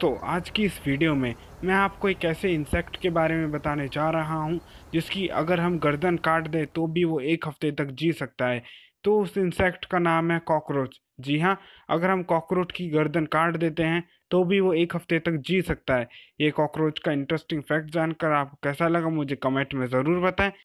दोस्तों आज की इस वीडियो में मैं आपको एक ऐसे इंसेक्ट के बारे में बताने जा रहा हूं जिसकी अगर हम गर्दन काट दें तो भी वो एक हफ्ते तक जी सकता है तो उस इंसेक्ट का नाम है कॉकरोच जी हाँ अगर हम कॉकरोच की गर्दन काट देते हैं तो भी वो एक हफ्ते तक जी सकता है ये कॉकरोच का इंटरेस्टिंग फैक्ट जानकर आपको कैसा लगा मुझे कमेंट में ज़रूर बताएं